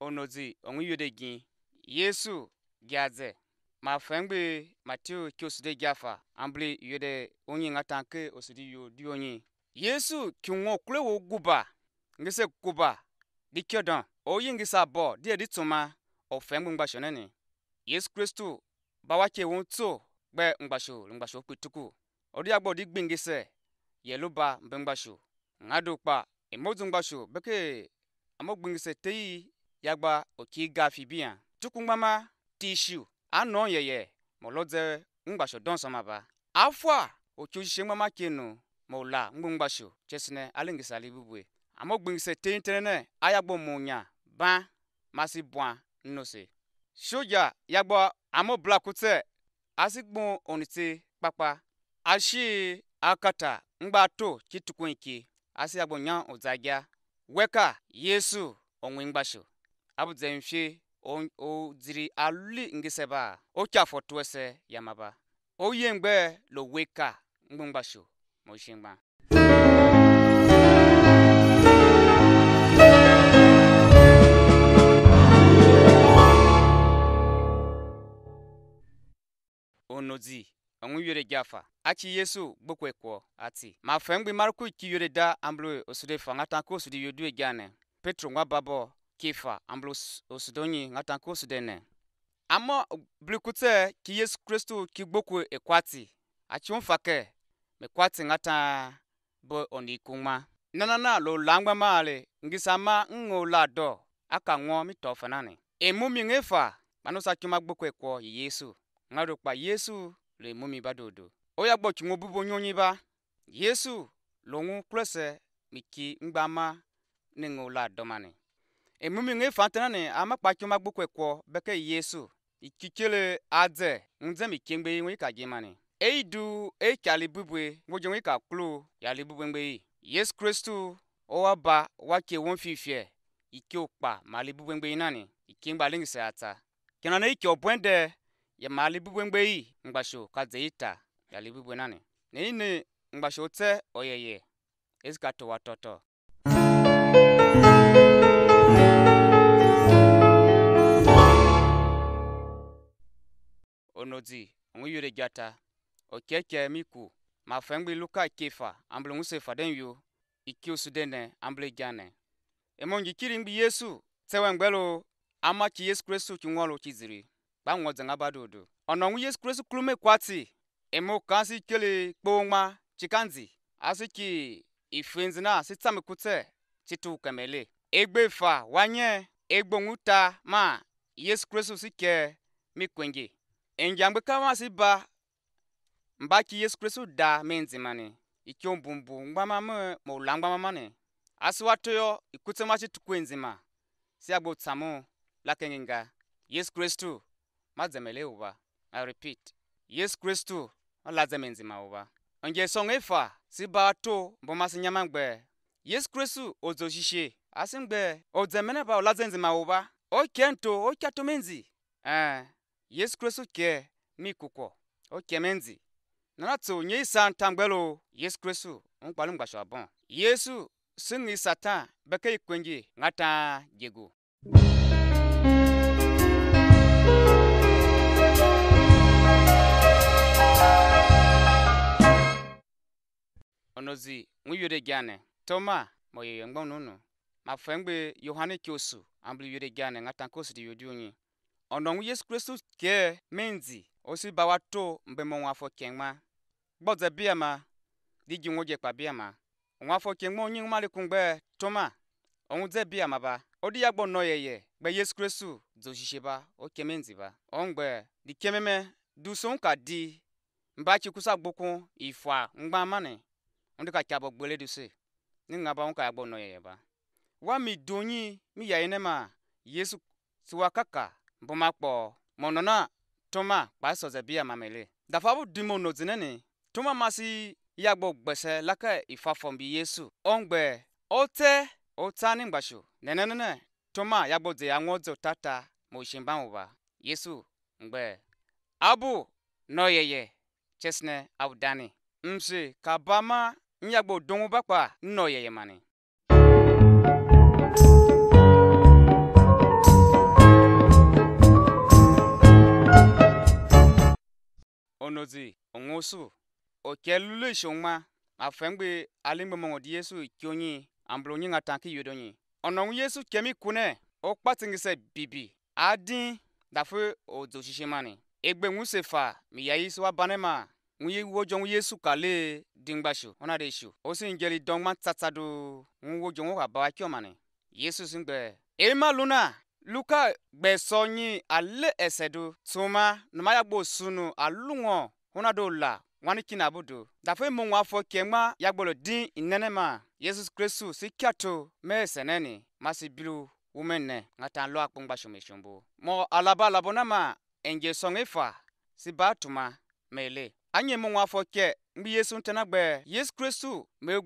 onozi onwiyode gi yesu giaze ma fengbe mateo ki oside giafa ambli yode onyi nga osidi yo di onyi yesu ki ngo guba ngese guba di kyodan oyi ngisa bo di edi tuma ofengbe ngbasho nene yesu kristu bawa ke won to gbe ngbasho ngbasho pituku odi agbo di gbingise yelu ba mbe ngbasho nga do teyi yagba oki gafi biya tukungbama tishu anọ yeye molodze ngbasho don somaba afwa oki osise ngbama kenu mola ngbengbasho chesine alingisali libubwe amogbingise tenterene ayagbo munya ba masi bwa nnose soja yagba amo blakutse asigbon onitse kpakpa ashi akata ngba to chitukunki asi yagbo nya odzagya weka yesu onwe ngbasho abudzaimshe o dziri aluli ngi seba o tsi afɔ to ese yama ba o ye ŋgbe lo weka ŋgbɔŋgba so mo shi ŋgba. onozi ŋun yore jafa achi yesu gbokwe kwo ati ma fɛn gbi mariko ki yore da amblo osode fanga tan ko osode yodue gane petro ŋwa babɔ kifa ambla osudonyi ngata ko sudene ama blikutse ki yesu kristo ki gboku ekwati achun fake me ngata bo oni kuma nanana lo langba male ngisa ma ngo la do aka ngo mi to fanani emu mi ngefa banu sa ki magboku ekwo yi yesu ngaro pa yesu lo emu mi badodo oya gbo chungo bubo nyonyi ba yesu lo ngu klese mi ki ngba ma ne ngo la do mani emume emuming'e fatena ni amakpatyo magbokwe kwo beke yesu ikikele adze ngdze mi kengbe ngwe ka gimani eidu ekyali bubwe ngwoje ngwe ka klo yali bubwe ngbe yesu kristu owaba wake wonfifie ike okpa mali bubwe ike nani ikengbe alingise ata kena na ike obwende ya ma ka dze mali bubwe ngbe ngbasho kadze na yali bubwe nani neine ngbasho otse oyeye ezikatowa toto thank you onodzi ŋu yore dzata okyekye mi ku mafɛŋgbi luka kefa amble ŋuse fa den yo ikiusu dene amble gyane emongi kiri ngbi yesu tsewɛngbɛlo ama tsi yesu kristu tsi ŋɔlo tsi ziri gba ŋɔ dze ŋa ŋu yesu kristu kulu me kwatsi emo kan si kele kpoŋma tsi ka nzi asi tsi ifenzi na si kutse tsi tu kɛmɛ wanye egbo ŋu ma yesu kristu si kye endyangbu ka wãnsɩ ba n ba ki yesu kristu da me n zĩmani y kɩ n bũmbu ngbãma me maolangbãma mani a sɩ wa toyɔ y kʋtsemashi tɩ koe n zĩma sɩ ya gbʋ tsãmo la kengenga yesu kristu ma zɛmɛle wʋba i repeat yesu kristu ma la zɛme n zĩma wʋba n gel sõng y fa sɩ ba to n bõma sẽn yesu kristu o zo shishe a sẽn o zɛmɛ ne ba o la zẽn zĩma wʋba o kɛ n o kia to me n zĩ yesu kristu ke mi o oke mi nzi nana tso nye isa ntamgbe lo yesu kristu nkpalu mgbasa bon yesu si ni satan bekee ke nje nga ta diego onozi ŋu yore giane toma mo yeye ngbɔnu nu mafɔ yohane kiosu ambli yore giane nga ta kosi di yodi onyi onongu yesu kristu ke menzi osi bawa to mbe mo nwafo kengma gbọdze biama digi nwoje kpa biama nwafo kengma onye nwali kungbe toma onwu dze biama ba odi ya gbọ nọ yeye gbe yesu kristu dzoshishe ba oke menzi ba ongbe di kememe du so nka di mba chikusa gbokwu ifwa ngba mani ndị ka kyabo gbele du se ni nga ba ya gbọ nọ yeye ba wa mi donyi mi yayi ne ma yesu tiwa kaka buma kpo monona tuma kpa soze bia mamele dafa bu dimo no zinene tuma masi yagbo gbese laka ifafom bi yesu ongbe ote otani ngbasho nenenene tuma yagbo ze anwozo tata mo shimban uba yesu ngbe abu no yeye chesne abudani mse kabama nyagbo dongu kpa no ma mani onozi ongosu okelulu ishongma afengbe alingbe mongo yesu kyonyi amblo nyi ngata ki yodo nyi onong yesu kemi kune okpatsingise bibi adi dafu ozoshishimani egbe nguse fa mi yayi so abanema ŋuye wodzɔ ŋu yesu kale diŋgbasio wona ɖe sio wosi ŋdzeli dɔŋma tsatsa ɖo ŋu wodzɔ ŋu haba wa kyɔ mane yesu si ŋgbe ema luna luka gbɛsɔ nyi ale ɛsɛ do tuma ma ya gbo sunu aluŋɔ hona do la wani kina bo do dafo mo ŋun afɔ kɛŋma e ya gbɔlɔ din inene ma yesu kristu si kiato mɛ sɛnɛ ni si bilu wumɛnɛ ŋa taa lɔ akpɔŋgba shomeshombo mɔ alaba alabɔ na ma ɛnje sɔŋ e si ba tuma mɛle anyi mo ŋun afɔ kɛ ŋbi e, yesu ntɛnagbɛ yesu kristu mɛ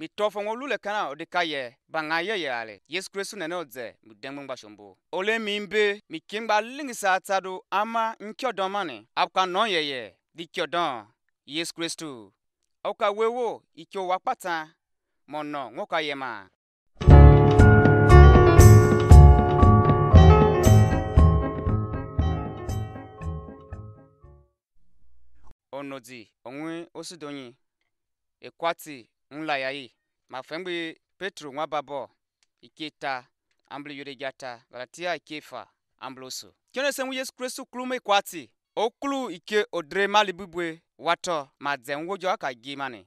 mitofo ŋo lu le kana odeka ye baŋa ye ye ale yesu kristu nene odze mi dengbe ngba shombo ole mi mbe mi kye ngba lingisa atsa do ama nkyodon mani abuka no yeye di kyodon yesu kristu oka wewo ikyo wakpata mo no ŋo ka ye ma onodzi onwe osidonyi ekwati nla ya yi ma fengbi petro nwa babo iketa amblo yodegata galatia ikefa amblo so kione se ŋu yesu kristu klu me kua ti ike odre ma libubue watɔ ma dze ŋu aka gi ma ne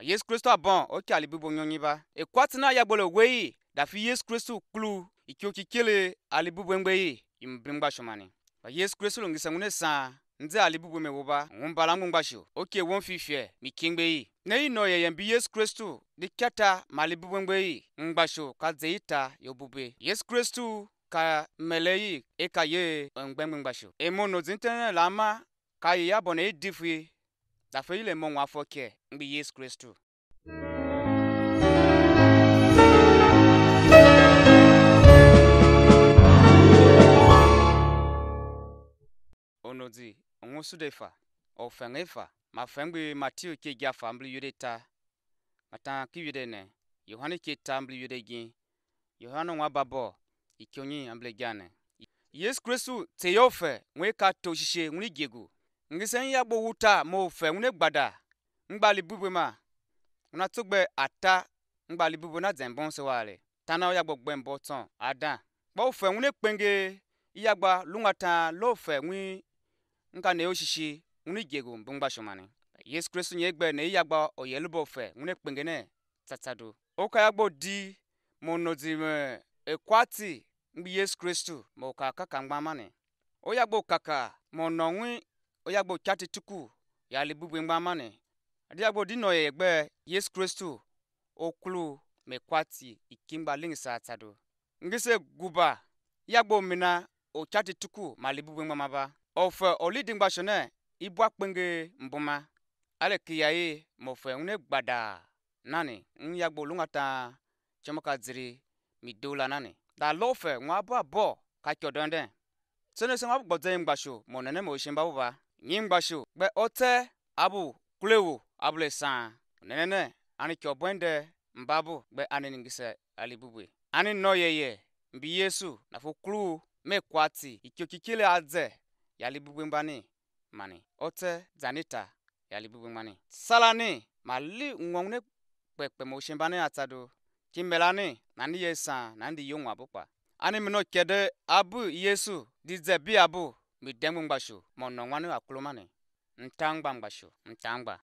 yesu kristu abɔn oke alibubu nyonyi ba ekua ti na yagbolo weyi dafi yesu kristu kulu ike okikele alibubu ŋgbe yi imbiŋgba sɔmani yesu kristu lo ŋgise ŋu ne sãa ndị ndzi alibubwe mewuba ng'umbala ngbungbashu okie wonfifie mikingbeyi na yeye mbi yesu kristu dikiata malibubwe ngbeyi ngbashu ka dzeita yobubwe yesu kristu ka mmeleyi eka ye ngbengbe ngbashu emono dzintene lama ka ye yabo na idifui dafe yile mo afọ kie ngbi yesu kristu onodzi ŋusude fa ofeŋe fa ma feŋgbe matio ke gia fa mbli yude ta mata ki yude ne yohane ke ta mbli yude gi yohane ŋwa babo ikyonyi mbli gia ne yesu kristu te yo fe ŋwe ka to shishe ŋuni giegu ngise ŋya gbo wuta mo fe ŋune gbada ŋgbali bubu ma ŋuna tsogbe ata ŋgbali bubu na dzen bonse wale tana ya yagbo gbembo tsɔ ada kpɔ fe ŋune kpenge iyagba luŋa tã lo fe ŋui nka na yoshishi ngune gyegu mbungba shomani yesu kristu nye egbe na iyagba oyelubo fe ngune kpengene tsatsadu oka yagbo di mo nodzi me ekwati ngbi yesu kristu mo ka kaka ngba mani oyagbo kaka mo nongwi oyagbo chati tuku ya bubwe ngba mani adiagbo di no ye gbe yesu kristu okulu mekwati ikimgba lingisa tsadu ngise guba Ya yagbo mina chati tuku ma bubwe ngba maba ofe olidingba shone ibu akpenge mbuma ale kiyaye mofe une gbada nani nyagbo lungata chomoka ziri midola nani da lofe nwa bo abo ka kyo donde tsene se nwa bo gbodze ngbasho mo nene mo shimba buba nyi ngbasho gbe ote abu kulewo abule san nene ne ani kyo bwende mbabu gbe ani ningise ali bubwe ani no yeye mbi yesu na fo klu me kwati ikyo kikile adze yali gbigbe ngbani mani ote zanita yali gbigbe ngbani salani mali nwong kpekpe mo shin bani atado kimelani nani yesa nandi yongwa bukpa ani mino kede abu yesu didze bi abu mi dengbu ngbashu mo nongwanu akulomani ntangba ngbashu ntangba